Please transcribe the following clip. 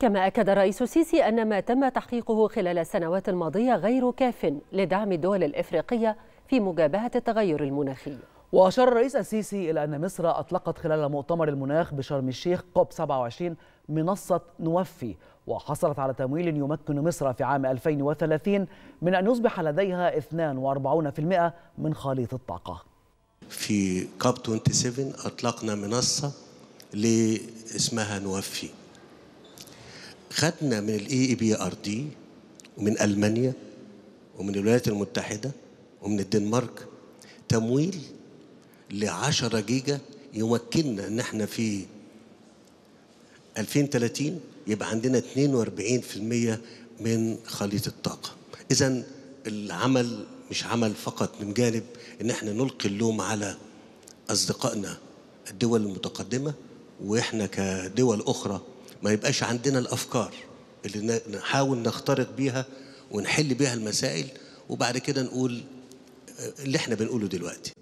كما أكد الرئيس السيسي أن ما تم تحقيقه خلال السنوات الماضية غير كاف لدعم الدول الإفريقية في مجابهة التغير المناخي وأشار الرئيس السيسي إلى أن مصر أطلقت خلال مؤتمر المناخ بشرم الشيخ كوب 27 منصة نوفي وحصلت على تمويل يمكن مصر في عام 2030 من أن يصبح لديها 42% من خليط الطاقة في كوب 27 أطلقنا منصة اسمها نوفي خدنا من الاي اي بي ار دي ومن المانيا ومن الولايات المتحده ومن الدنمارك تمويل ل 10 جيجا يمكننا ان احنا في 2030 يبقى عندنا 42% من خليط الطاقه اذا العمل مش عمل فقط من جانب ان احنا نلقي اللوم على اصدقائنا الدول المتقدمه واحنا كدول اخرى ما يبقاش عندنا الافكار اللي نحاول نخترق بيها ونحل بيها المسائل وبعد كده نقول اللي احنا بنقوله دلوقتي